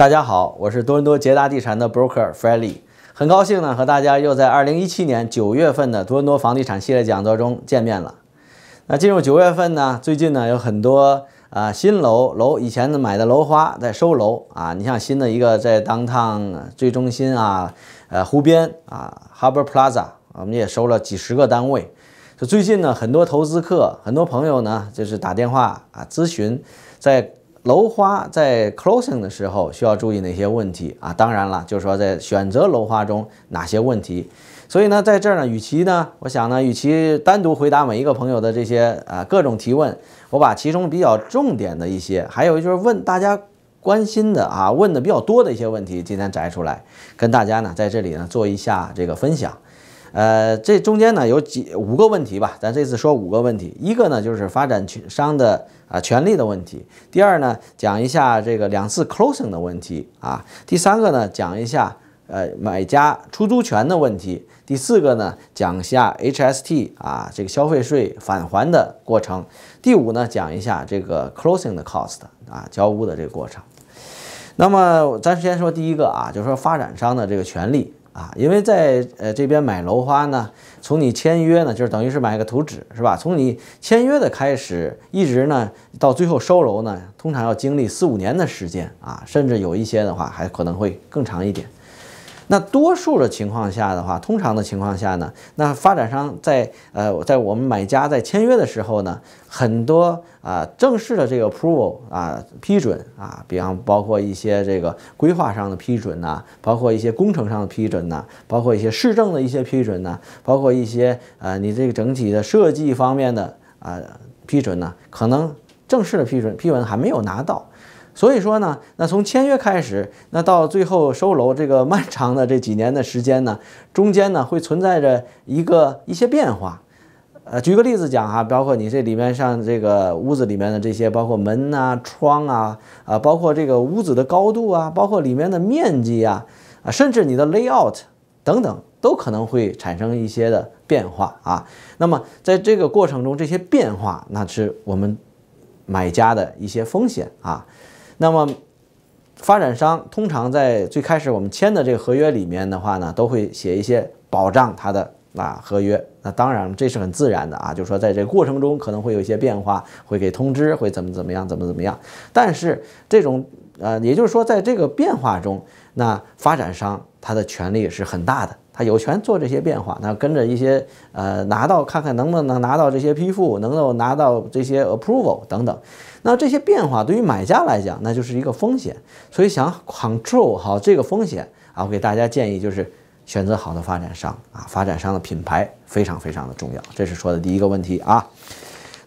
大家好，我是多伦多捷达地产的 broker Freddy，很高兴呢和大家又在二零一七年九月份的多伦多房地产系列讲座中见面了。那进入九月份呢，最近呢有很多啊新楼楼，以前呢买的楼花在收楼啊，你像新的一个在 downtown 最中心啊，呃湖边啊 Harbour Plaza，我们也收了几十个单位。就最近呢，很多投资客，很多朋友呢就是打电话啊咨询，在楼花在 closing 的时候需要注意哪些问题啊？当然了，就是说在选择楼花中哪些问题。所以呢，在这儿呢，与其呢，我想呢，与其单独回答每一个朋友的这些啊各种提问，我把其中比较重点的一些，还有就是问大家关心的啊问的比较多的一些问题，今天摘出来跟大家呢在这里呢做一下这个分享。呃，这中间呢有几五个问题吧，咱这次说五个问题。一个呢就是发展权商的啊权利的问题。第二呢讲一下这个两次 closing 的问题啊。第三个呢讲一下呃买家出租权的问题。第四个呢讲下 HST 啊这个消费税返还的过程。第五呢讲一下这个 closing 的 cost 啊交屋的这个过程。那么咱先说第一个啊，就是说发展商的这个权利。啊，因为在呃这边买楼花呢，从你签约呢，就是等于是买个图纸是吧？从你签约的开始，一直呢到最后收楼呢，通常要经历四五年的时间啊，甚至有一些的话还可能会更长一点。那多数的情况下的话，通常的情况下呢，那发展商在呃，在我们买家在签约的时候呢，很多啊正式的这个 approval 啊批准啊，比方包括一些这个规划上的批准呐，包括一些工程上的批准呐，包括一些市政的一些批准呐，包括一些呃你这个整体的设计方面的啊批准呢，可能正式的批准批文还没有拿到。所以说呢，那从签约开始，那到最后收楼这个漫长的这几年的时间呢，中间呢会存在着一个一些变化，呃，举个例子讲哈，包括你这里面像这个屋子里面的这些，包括门啊、窗啊，啊，包括这个屋子的高度啊，包括里面的面积啊，啊，甚至你的 layout 等等，都可能会产生一些的变化啊。那么在这个过程中，这些变化那是我们买家的一些风险啊。那么，发展商通常在最开始我们签的这个合约里面的话呢，都会写一些保障他的啊合约。那当然这是很自然的啊，就是说在这个过程中可能会有一些变化，会给通知，会怎么怎么样，怎么怎么样。但是这种呃，也就是说在这个变化中，那发展商他的权利是很大的，他有权做这些变化。那跟着一些呃，拿到看看能不能拿到这些批复，能够拿到这些 approval 等等。那这些变化对于买家来讲，那就是一个风险，所以想 control 好这个风险啊，我给大家建议就是选择好的发展商啊，发展商的品牌非常非常的重要，这是说的第一个问题啊。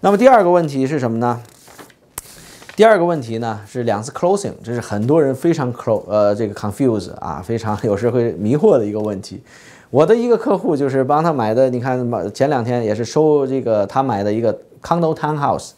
那么第二个问题是什么呢？第二个问题呢是两次 closing，这是很多人非常 c l o s e 呃这个 confuse 啊，非常有时会迷惑的一个问题。我的一个客户就是帮他买的，你看前两天也是收这个他买的一个 condo townhouse。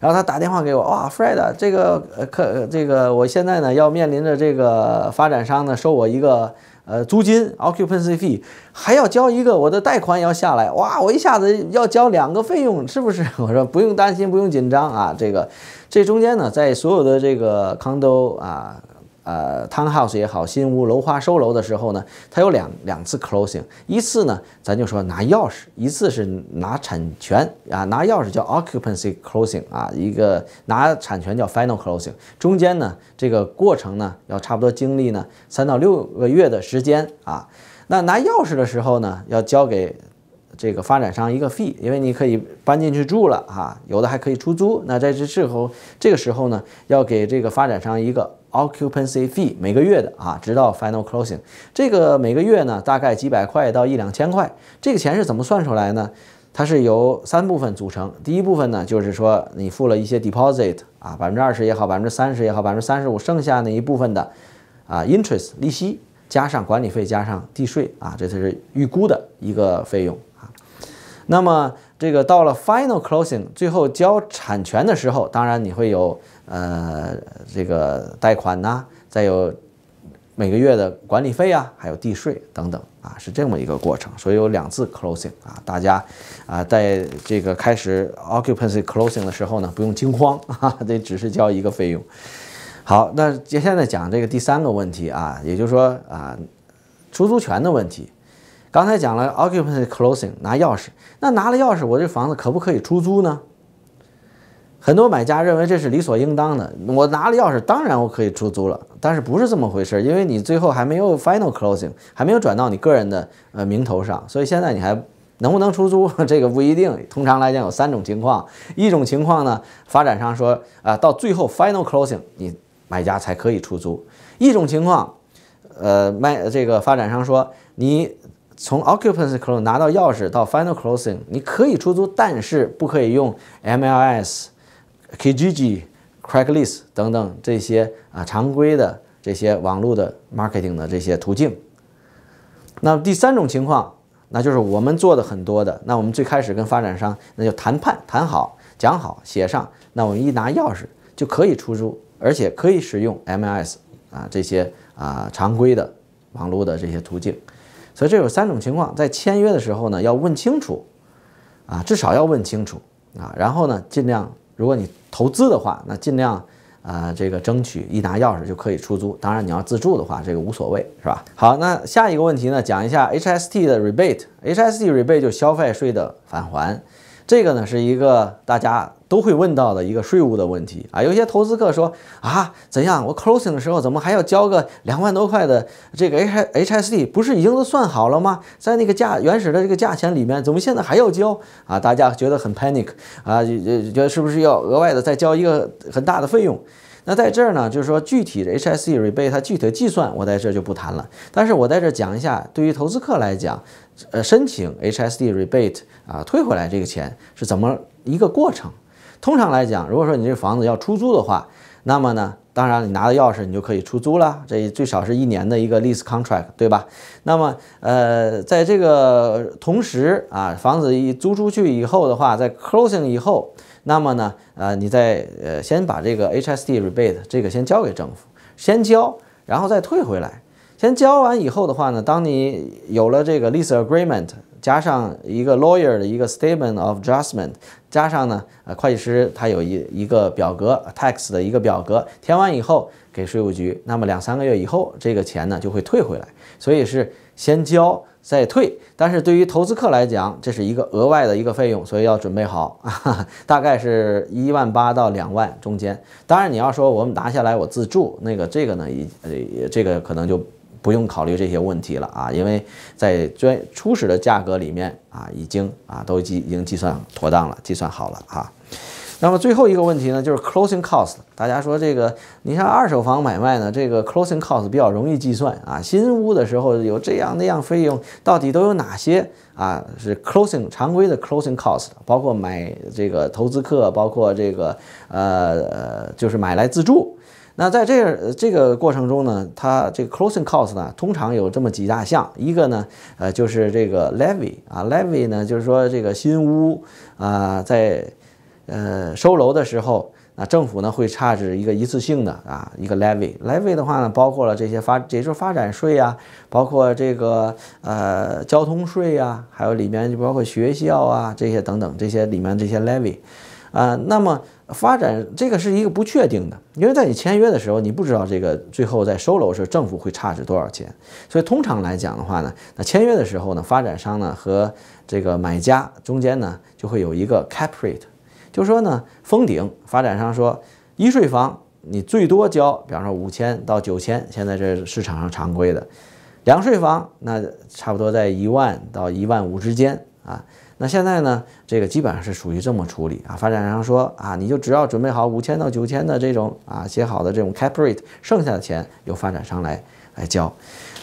然后他打电话给我，哇，Fred，这个呃，这个我现在呢要面临着这个发展商呢收我一个呃租金 （occupancy fee），还要交一个我的贷款也要下来，哇，我一下子要交两个费用，是不是？我说不用担心，不用紧张啊，这个这中间呢，在所有的这个 condo 啊。呃，townhouse 也好，新屋楼花收楼的时候呢，它有两两次 closing，一次呢，咱就说拿钥匙，一次是拿产权啊，拿钥匙叫 occupancy closing 啊，一个拿产权叫 final closing，中间呢，这个过程呢，要差不多经历呢三到六个月的时间啊。那拿钥匙的时候呢，要交给这个发展商一个 fee，因为你可以搬进去住了啊，有的还可以出租。那在这时候，这个时候呢，要给这个发展商一个。Occupancy fee 每个月的啊，直到 final closing，这个每个月呢大概几百块到一两千块，这个钱是怎么算出来呢？它是由三部分组成，第一部分呢就是说你付了一些 deposit 啊，百分之二十也好，百分之三十也好，百分之三十五，剩下那一部分的啊 interest 利息加上管理费加上地税啊，这就是预估的一个费用啊。那么这个到了 final closing 最后交产权的时候，当然你会有呃这个贷款呐，再有每个月的管理费啊，还有地税等等啊，是这么一个过程。所以有两次 closing 啊，大家啊在这个开始 occupancy closing 的时候呢，不用惊慌啊，这只是交一个费用。好，那接下来讲这个第三个问题啊，也就是说啊，出租权的问题。刚才讲了 occupancy closing，拿钥匙。那拿了钥匙，我这房子可不可以出租呢？很多买家认为这是理所应当的。我拿了钥匙，当然我可以出租了。但是不是这么回事？因为你最后还没有 final closing，还没有转到你个人的呃名头上，所以现在你还能不能出租，这个不一定。通常来讲有三种情况：一种情况呢，发展商说啊，到最后 final closing，你买家才可以出租；一种情况，呃，卖这个发展商说你。从 occupancy c l o s e 拿到钥匙到 final closing，你可以出租，但是不可以用 MLS、Kijiji、Craigslist 等等这些啊常规的这些网络的 marketing 的这些途径。那第三种情况，那就是我们做的很多的，那我们最开始跟发展商那就谈判谈好，讲好写上，那我们一拿钥匙就可以出租，而且可以使用 MLS 啊这些啊常规的网络的这些途径。所以这有三种情况，在签约的时候呢，要问清楚，啊，至少要问清楚啊，然后呢，尽量，如果你投资的话，那尽量，呃，这个争取一拿钥匙就可以出租。当然你要自住的话，这个无所谓，是吧？好，那下一个问题呢，讲一下 H S T 的 rebate，H S T rebate 就消费税的返还。这个呢是一个大家都会问到的一个税务的问题啊。有些投资客说啊，怎样我 closing 的时候怎么还要交个两万多块的这个 H H S T？不是已经都算好了吗？在那个价原始的这个价钱里面，怎么现在还要交啊？大家觉得很 panic 啊，觉得是不是要额外的再交一个很大的费用？那在这儿呢，就是说具体的 H S e rebate 它具体的计算，我在这就不谈了。但是我在这讲一下，对于投资客来讲，呃，申请 H S D rebate 啊，退回来这个钱是怎么一个过程？通常来讲，如果说你这房子要出租的话，那么呢，当然你拿到钥匙你就可以出租了，这最少是一年的一个 lease contract，对吧？那么，呃，在这个同时啊，房子一租出去以后的话，在 closing 以后。那么呢，呃，你再呃，先把这个 H S d rebate 这个先交给政府，先交，然后再退回来。先交完以后的话呢，当你有了这个 lease agreement，加上一个 lawyer 的一个 statement of adjustment，加上呢，呃，会计师他有一一个表格 tax 的一个表格，填完以后给税务局，那么两三个月以后，这个钱呢就会退回来。所以是先交。再退，但是对于投资客来讲，这是一个额外的一个费用，所以要准备好，大概是一万八到两万中间。当然，你要说我们拿下来我自住，那个这个呢，也这个可能就不用考虑这些问题了啊，因为在最初始的价格里面啊，已经啊都经已经计算妥当了，计算好了啊。那么最后一个问题呢，就是 closing cost。大家说这个，你像二手房买卖呢，这个 closing cost 比较容易计算啊。新屋的时候有这样那样费用，到底都有哪些啊？是 closing 常规的 closing cost，包括买这个投资客，包括这个呃，就是买来自住。那在这个这个过程中呢，它这个 closing cost 呢，通常有这么几大项。一个呢，呃，就是这个 levy 啊，levy 呢，就是说这个新屋啊，在呃，收楼的时候，那政府呢会差值一个一次性的啊，一个 levy。levy 的话呢，包括了这些发，也就是发展税啊，包括这个呃交通税啊，还有里面就包括学校啊这些等等这些里面这些 levy。啊，那么发展这个是一个不确定的，因为在你签约的时候，你不知道这个最后在收楼时政府会差值多少钱。所以通常来讲的话呢，那签约的时候呢，发展商呢和这个买家中间呢就会有一个 cap rate。就说呢，封顶发展商说，一税房你最多交，比方说五千到九千，现在这市场上常规的，两税房那差不多在一万到一万五之间啊。那现在呢，这个基本上是属于这么处理啊。发展商说啊，你就只要准备好五千到九千的这种啊写好的这种 caprate，剩下的钱由发展商来来交。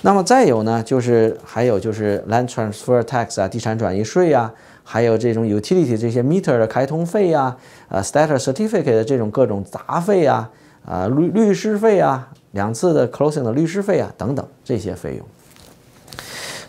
那么再有呢，就是还有就是 land transfer tax 啊，地产转移税啊，还有这种 utility 这些 meter 的开通费啊，呃 status certificate 的这种各种杂费啊，啊律律师费啊，两次的 closing 的律师费啊等等这些费用。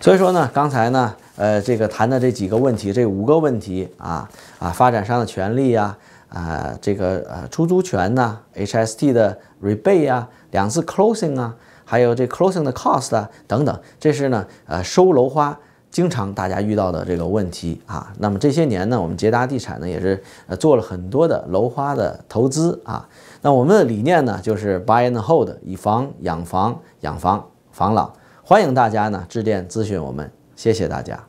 所以说呢，刚才呢，呃这个谈的这几个问题，这五个问题啊啊发展商的权利啊啊这个呃出租权呐 h s t 的 rebate 啊，两次 closing 啊，还有这 closing 的 cost 啊等等，这是呢呃收楼花。经常大家遇到的这个问题啊，那么这些年呢，我们捷达地产呢也是呃做了很多的楼花的投资啊。那我们的理念呢就是 buy and hold，以房养房、养房防老。欢迎大家呢致电咨询我们，谢谢大家。